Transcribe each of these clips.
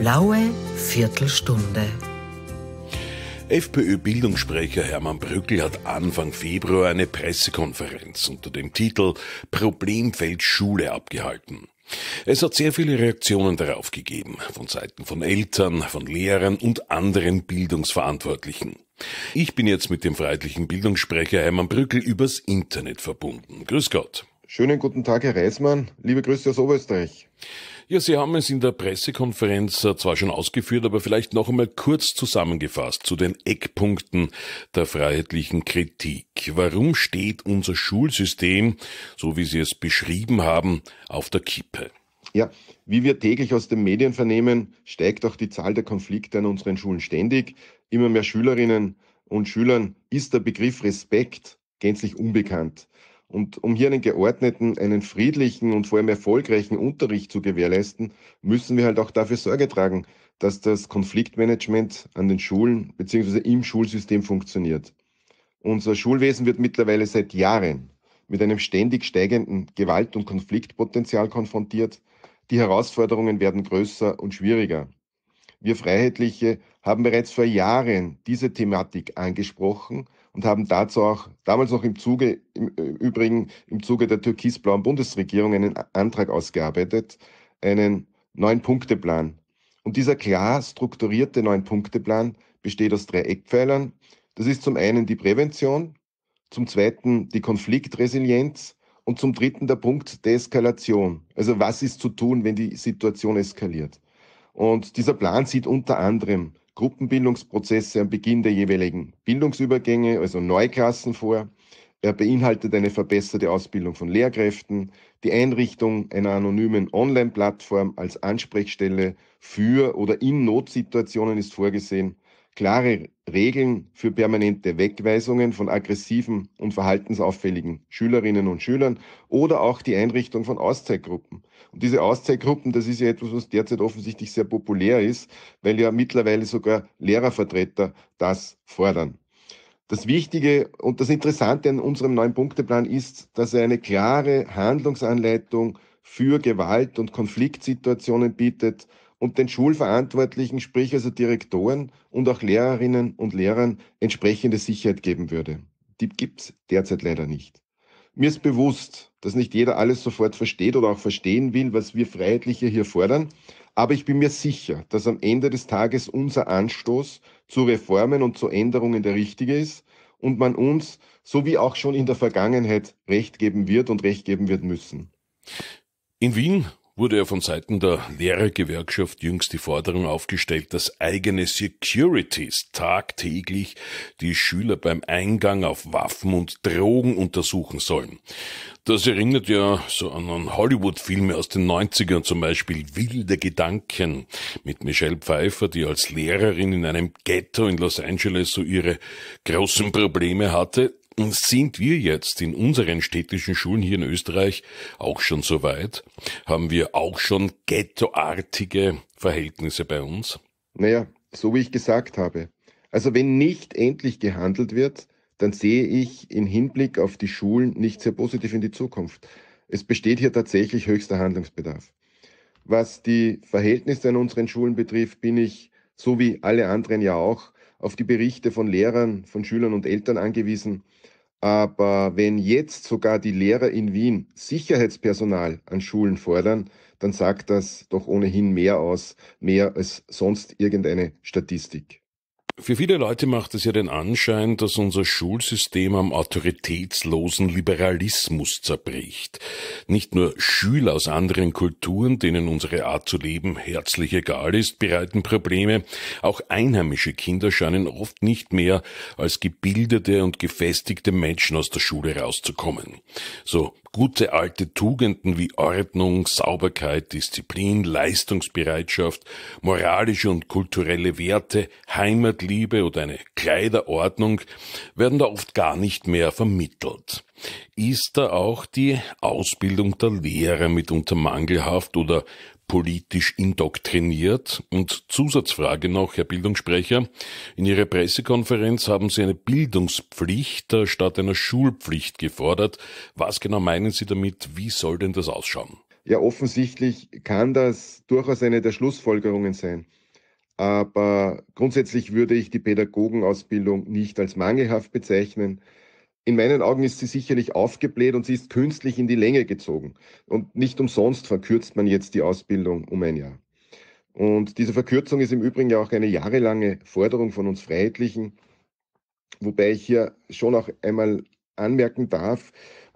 blaue Viertelstunde. FPÖ-Bildungssprecher Hermann Brückel hat Anfang Februar eine Pressekonferenz unter dem Titel Problemfeld Schule abgehalten. Es hat sehr viele Reaktionen darauf gegeben, von Seiten von Eltern, von Lehrern und anderen Bildungsverantwortlichen. Ich bin jetzt mit dem freiheitlichen Bildungssprecher Hermann Brückel übers Internet verbunden. Grüß Gott. Schönen guten Tag, Herr Reismann. Liebe Grüße aus Oberösterreich. Ja, Sie haben es in der Pressekonferenz äh, zwar schon ausgeführt, aber vielleicht noch einmal kurz zusammengefasst zu den Eckpunkten der freiheitlichen Kritik. Warum steht unser Schulsystem, so wie Sie es beschrieben haben, auf der Kippe? Ja, wie wir täglich aus den Medien vernehmen, steigt auch die Zahl der Konflikte an unseren Schulen ständig. Immer mehr Schülerinnen und Schülern ist der Begriff Respekt gänzlich unbekannt. Und um hier einen geordneten, einen friedlichen und vor allem erfolgreichen Unterricht zu gewährleisten, müssen wir halt auch dafür Sorge tragen, dass das Konfliktmanagement an den Schulen bzw. im Schulsystem funktioniert. Unser Schulwesen wird mittlerweile seit Jahren mit einem ständig steigenden Gewalt- und Konfliktpotenzial konfrontiert. Die Herausforderungen werden größer und schwieriger. Wir Freiheitliche haben bereits vor Jahren diese Thematik angesprochen und haben dazu auch damals noch im Zuge, im äh, Übrigen im Zuge der türkisblauen Bundesregierung einen Antrag ausgearbeitet, einen Neun-Punkte-Plan. Und dieser klar strukturierte Neun-Punkte-Plan besteht aus drei Eckpfeilern. Das ist zum einen die Prävention, zum zweiten die Konfliktresilienz und zum dritten der Punkt Deeskalation. Also was ist zu tun, wenn die Situation eskaliert? Und dieser Plan sieht unter anderem Gruppenbildungsprozesse am Beginn der jeweiligen Bildungsübergänge, also Neuklassen vor. Er beinhaltet eine verbesserte Ausbildung von Lehrkräften, die Einrichtung einer anonymen Online-Plattform als Ansprechstelle für oder in Notsituationen ist vorgesehen klare Regeln für permanente Wegweisungen von aggressiven und verhaltensauffälligen Schülerinnen und Schülern oder auch die Einrichtung von Auszeitgruppen. Und diese Auszeitgruppen, das ist ja etwas, was derzeit offensichtlich sehr populär ist, weil ja mittlerweile sogar Lehrervertreter das fordern. Das Wichtige und das Interessante an unserem neuen Punkteplan ist, dass er eine klare Handlungsanleitung für Gewalt- und Konfliktsituationen bietet, und den Schulverantwortlichen, sprich also Direktoren und auch Lehrerinnen und Lehrern entsprechende Sicherheit geben würde. Die gibt es derzeit leider nicht. Mir ist bewusst, dass nicht jeder alles sofort versteht oder auch verstehen will, was wir Freiheitliche hier fordern. Aber ich bin mir sicher, dass am Ende des Tages unser Anstoß zu Reformen und zu Änderungen der richtige ist und man uns, so wie auch schon in der Vergangenheit, Recht geben wird und Recht geben wird müssen. In Wien wurde ja von Seiten der Lehrergewerkschaft jüngst die Forderung aufgestellt, dass eigene Securities tagtäglich die Schüler beim Eingang auf Waffen und Drogen untersuchen sollen. Das erinnert ja so an Hollywood-Filme aus den 90ern, zum Beispiel Wilde Gedanken mit Michelle Pfeiffer, die als Lehrerin in einem Ghetto in Los Angeles so ihre großen Probleme hatte. Sind wir jetzt in unseren städtischen Schulen hier in Österreich auch schon so weit? Haben wir auch schon ghettoartige Verhältnisse bei uns? Naja, so wie ich gesagt habe. Also wenn nicht endlich gehandelt wird, dann sehe ich im Hinblick auf die Schulen nicht sehr positiv in die Zukunft. Es besteht hier tatsächlich höchster Handlungsbedarf. Was die Verhältnisse an unseren Schulen betrifft, bin ich, so wie alle anderen ja auch, auf die Berichte von Lehrern, von Schülern und Eltern angewiesen. Aber wenn jetzt sogar die Lehrer in Wien Sicherheitspersonal an Schulen fordern, dann sagt das doch ohnehin mehr aus, mehr als sonst irgendeine Statistik. Für viele Leute macht es ja den Anschein, dass unser Schulsystem am autoritätslosen Liberalismus zerbricht. Nicht nur Schüler aus anderen Kulturen, denen unsere Art zu leben herzlich egal ist, bereiten Probleme, auch einheimische Kinder scheinen oft nicht mehr als gebildete und gefestigte Menschen aus der Schule rauszukommen. So gute alte Tugenden wie Ordnung, Sauberkeit, Disziplin, Leistungsbereitschaft, moralische und kulturelle Werte, Heimat, Kleidungsliebe oder eine Kleiderordnung werden da oft gar nicht mehr vermittelt. Ist da auch die Ausbildung der Lehrer mitunter mangelhaft oder politisch indoktriniert? Und Zusatzfrage noch, Herr Bildungssprecher. In Ihrer Pressekonferenz haben Sie eine Bildungspflicht äh, statt einer Schulpflicht gefordert. Was genau meinen Sie damit? Wie soll denn das ausschauen? Ja, offensichtlich kann das durchaus eine der Schlussfolgerungen sein. Aber grundsätzlich würde ich die Pädagogenausbildung nicht als mangelhaft bezeichnen. In meinen Augen ist sie sicherlich aufgebläht und sie ist künstlich in die Länge gezogen. Und nicht umsonst verkürzt man jetzt die Ausbildung um ein Jahr. Und diese Verkürzung ist im Übrigen ja auch eine jahrelange Forderung von uns Freiheitlichen, wobei ich hier schon auch einmal anmerken darf,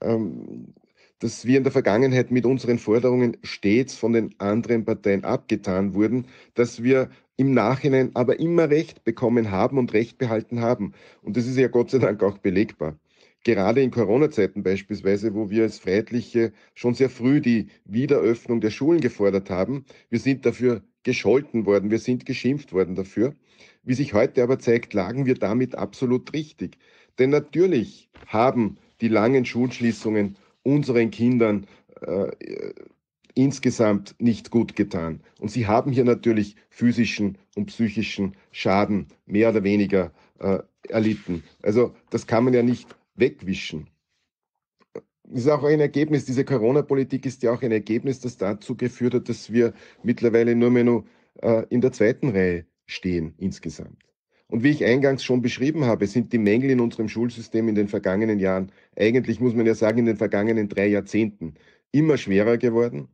ähm, dass wir in der Vergangenheit mit unseren Forderungen stets von den anderen Parteien abgetan wurden, dass wir im Nachhinein aber immer Recht bekommen haben und Recht behalten haben. Und das ist ja Gott sei Dank auch belegbar. Gerade in Corona-Zeiten beispielsweise, wo wir als Freiheitliche schon sehr früh die Wiederöffnung der Schulen gefordert haben, wir sind dafür gescholten worden, wir sind geschimpft worden dafür. Wie sich heute aber zeigt, lagen wir damit absolut richtig. Denn natürlich haben die langen Schulschließungen unseren Kindern äh, insgesamt nicht gut getan. Und sie haben hier natürlich physischen und psychischen Schaden mehr oder weniger äh, erlitten. Also das kann man ja nicht wegwischen. Das ist auch ein Ergebnis, diese Corona-Politik ist ja auch ein Ergebnis, das dazu geführt hat, dass wir mittlerweile nur mehr nur, äh, in der zweiten Reihe stehen insgesamt. Und wie ich eingangs schon beschrieben habe, sind die Mängel in unserem Schulsystem in den vergangenen Jahren, eigentlich muss man ja sagen, in den vergangenen drei Jahrzehnten immer schwerer geworden.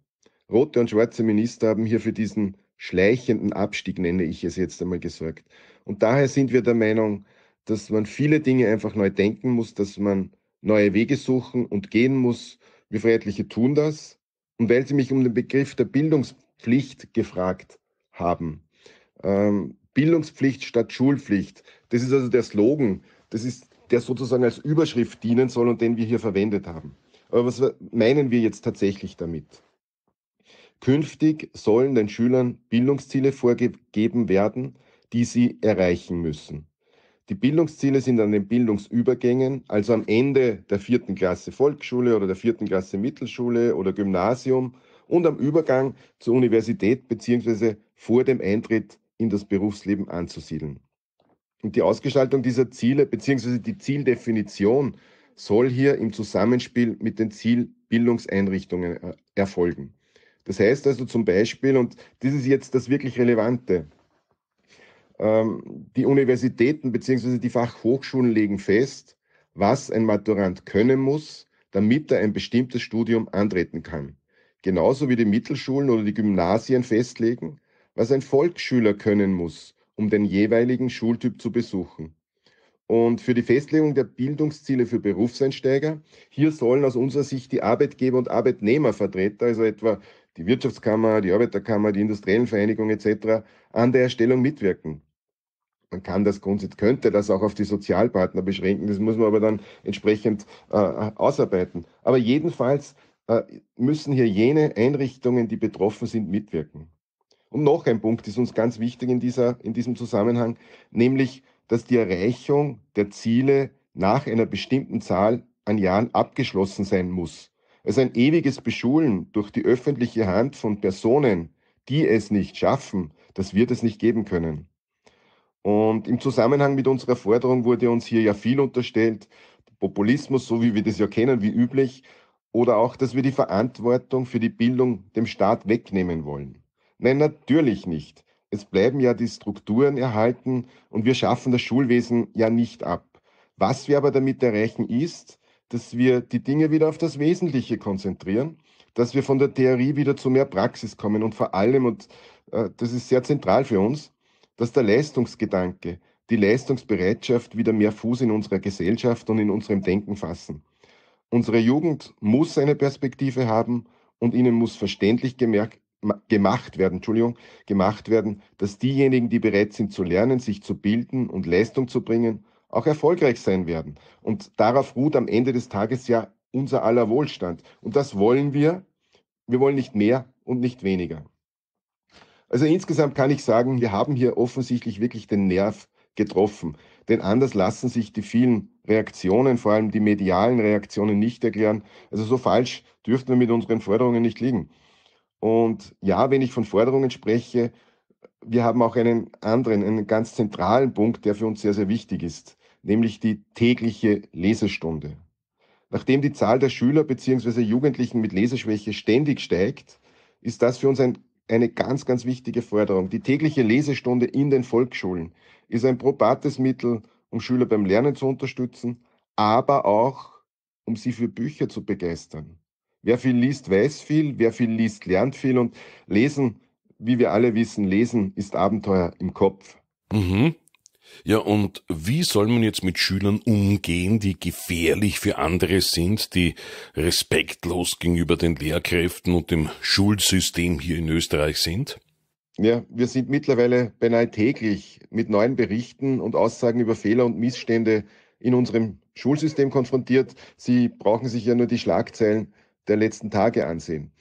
Rote und schwarze Minister haben hier für diesen schleichenden Abstieg, nenne ich es jetzt einmal, gesorgt. Und daher sind wir der Meinung, dass man viele Dinge einfach neu denken muss, dass man neue Wege suchen und gehen muss. Wir Freiheitliche tun das. Und weil Sie mich um den Begriff der Bildungspflicht gefragt haben, ähm, Bildungspflicht statt Schulpflicht. Das ist also der Slogan. Das ist der sozusagen als Überschrift dienen soll und den wir hier verwendet haben. Aber was meinen wir jetzt tatsächlich damit? Künftig sollen den Schülern Bildungsziele vorgegeben werden, die sie erreichen müssen. Die Bildungsziele sind an den Bildungsübergängen, also am Ende der vierten Klasse Volksschule oder der vierten Klasse Mittelschule oder Gymnasium und am Übergang zur Universität beziehungsweise vor dem Eintritt in das Berufsleben anzusiedeln. Und die Ausgestaltung dieser Ziele bzw. die Zieldefinition soll hier im Zusammenspiel mit den Zielbildungseinrichtungen äh, erfolgen. Das heißt also zum Beispiel, und das ist jetzt das wirklich Relevante, ähm, die Universitäten bzw. die Fachhochschulen legen fest, was ein Maturant können muss, damit er ein bestimmtes Studium antreten kann. Genauso wie die Mittelschulen oder die Gymnasien festlegen, was ein Volksschüler können muss, um den jeweiligen Schultyp zu besuchen. Und für die Festlegung der Bildungsziele für Berufseinsteiger, hier sollen aus unserer Sicht die Arbeitgeber- und Arbeitnehmervertreter, also etwa die Wirtschaftskammer, die Arbeiterkammer, die industriellen Vereinigungen etc., an der Erstellung mitwirken. Man kann das grundsätzlich, könnte das auch auf die Sozialpartner beschränken, das muss man aber dann entsprechend äh, ausarbeiten. Aber jedenfalls äh, müssen hier jene Einrichtungen, die betroffen sind, mitwirken. Und noch ein Punkt ist uns ganz wichtig in, dieser, in diesem Zusammenhang, nämlich, dass die Erreichung der Ziele nach einer bestimmten Zahl an Jahren abgeschlossen sein muss. Also ein ewiges Beschulen durch die öffentliche Hand von Personen, die es nicht schaffen, das wird es nicht geben können. Und im Zusammenhang mit unserer Forderung wurde uns hier ja viel unterstellt, Populismus, so wie wir das ja kennen, wie üblich, oder auch, dass wir die Verantwortung für die Bildung dem Staat wegnehmen wollen. Nein, natürlich nicht. Es bleiben ja die Strukturen erhalten und wir schaffen das Schulwesen ja nicht ab. Was wir aber damit erreichen ist, dass wir die Dinge wieder auf das Wesentliche konzentrieren, dass wir von der Theorie wieder zu mehr Praxis kommen und vor allem, und äh, das ist sehr zentral für uns, dass der Leistungsgedanke, die Leistungsbereitschaft wieder mehr Fuß in unserer Gesellschaft und in unserem Denken fassen. Unsere Jugend muss eine Perspektive haben und ihnen muss verständlich gemerkt, gemacht werden, Entschuldigung, gemacht werden, dass diejenigen, die bereit sind zu lernen, sich zu bilden und Leistung zu bringen, auch erfolgreich sein werden. Und darauf ruht am Ende des Tages ja unser aller Wohlstand. Und das wollen wir. Wir wollen nicht mehr und nicht weniger. Also insgesamt kann ich sagen, wir haben hier offensichtlich wirklich den Nerv getroffen. Denn anders lassen sich die vielen Reaktionen, vor allem die medialen Reaktionen, nicht erklären. Also so falsch dürften wir mit unseren Forderungen nicht liegen. Und ja, wenn ich von Forderungen spreche, wir haben auch einen anderen, einen ganz zentralen Punkt, der für uns sehr, sehr wichtig ist, nämlich die tägliche Lesestunde. Nachdem die Zahl der Schüler bzw. Jugendlichen mit Leseschwäche ständig steigt, ist das für uns ein, eine ganz, ganz wichtige Forderung. Die tägliche Lesestunde in den Volksschulen ist ein probates Mittel, um Schüler beim Lernen zu unterstützen, aber auch, um sie für Bücher zu begeistern. Wer viel liest, weiß viel. Wer viel liest, lernt viel. Und lesen, wie wir alle wissen, lesen ist Abenteuer im Kopf. Mhm. Ja, und wie soll man jetzt mit Schülern umgehen, die gefährlich für andere sind, die respektlos gegenüber den Lehrkräften und dem Schulsystem hier in Österreich sind? Ja, wir sind mittlerweile beinahe täglich mit neuen Berichten und Aussagen über Fehler und Missstände in unserem Schulsystem konfrontiert. Sie brauchen sich ja nur die Schlagzeilen der letzten Tage ansehen.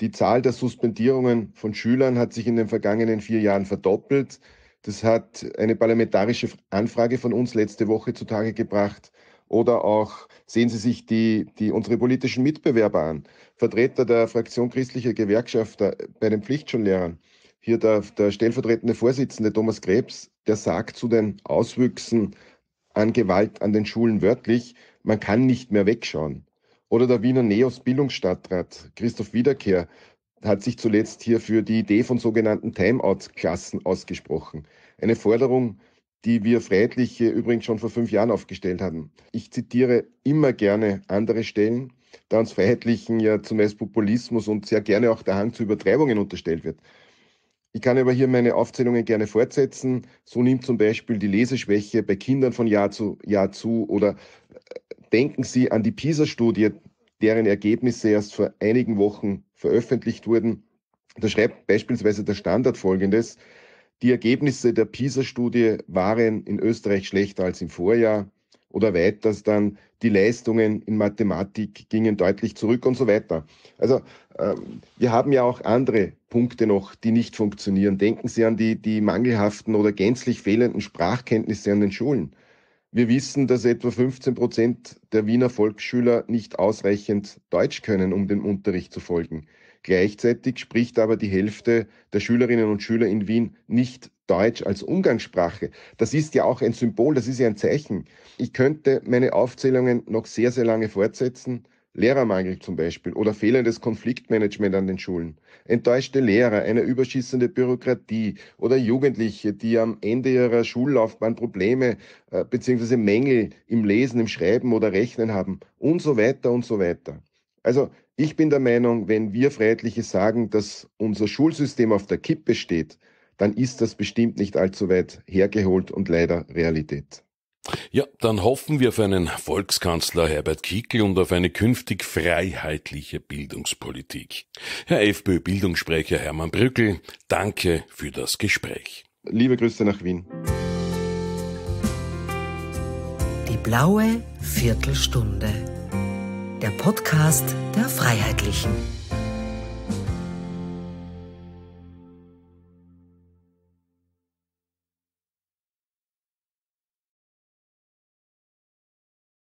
Die Zahl der Suspendierungen von Schülern hat sich in den vergangenen vier Jahren verdoppelt. Das hat eine parlamentarische Anfrage von uns letzte Woche zutage gebracht. Oder auch sehen Sie sich die, die, unsere politischen Mitbewerber an. Vertreter der Fraktion christlicher Gewerkschafter bei den Pflichtschullehrern. Hier der, der stellvertretende Vorsitzende Thomas Krebs, der sagt zu den Auswüchsen an Gewalt an den Schulen wörtlich, man kann nicht mehr wegschauen. Oder der Wiener Neos Bildungsstadtrat Christoph Wiederkehr hat sich zuletzt hier für die Idee von sogenannten Timeout-Klassen ausgesprochen. Eine Forderung, die wir Freiheitliche äh, übrigens schon vor fünf Jahren aufgestellt haben. Ich zitiere immer gerne andere Stellen, da uns Freiheitlichen ja zumeist Populismus und sehr gerne auch der Hang zu Übertreibungen unterstellt wird. Ich kann aber hier meine Aufzählungen gerne fortsetzen. So nimmt zum Beispiel die Leseschwäche bei Kindern von Jahr zu Jahr zu oder Denken Sie an die PISA-Studie, deren Ergebnisse erst vor einigen Wochen veröffentlicht wurden. Da schreibt beispielsweise der Standard folgendes. Die Ergebnisse der PISA-Studie waren in Österreich schlechter als im Vorjahr oder weiters dann die Leistungen in Mathematik gingen deutlich zurück und so weiter. Also äh, wir haben ja auch andere Punkte noch, die nicht funktionieren. Denken Sie an die, die mangelhaften oder gänzlich fehlenden Sprachkenntnisse an den Schulen. Wir wissen, dass etwa 15 Prozent der Wiener Volksschüler nicht ausreichend Deutsch können, um dem Unterricht zu folgen. Gleichzeitig spricht aber die Hälfte der Schülerinnen und Schüler in Wien nicht Deutsch als Umgangssprache. Das ist ja auch ein Symbol, das ist ja ein Zeichen. Ich könnte meine Aufzählungen noch sehr, sehr lange fortsetzen. Lehrermangel zum Beispiel oder fehlendes Konfliktmanagement an den Schulen, enttäuschte Lehrer, eine überschießende Bürokratie oder Jugendliche, die am Ende ihrer Schullaufbahn Probleme äh, bzw. Mängel im Lesen, im Schreiben oder Rechnen haben und so weiter und so weiter. Also ich bin der Meinung, wenn wir Freiheitliche sagen, dass unser Schulsystem auf der Kippe steht, dann ist das bestimmt nicht allzu weit hergeholt und leider Realität. Ja, dann hoffen wir auf einen Volkskanzler Herbert Kickl und auf eine künftig freiheitliche Bildungspolitik. Herr FPÖ-Bildungssprecher Hermann Brückel, danke für das Gespräch. Liebe Grüße nach Wien. Die blaue Viertelstunde. Der Podcast der Freiheitlichen.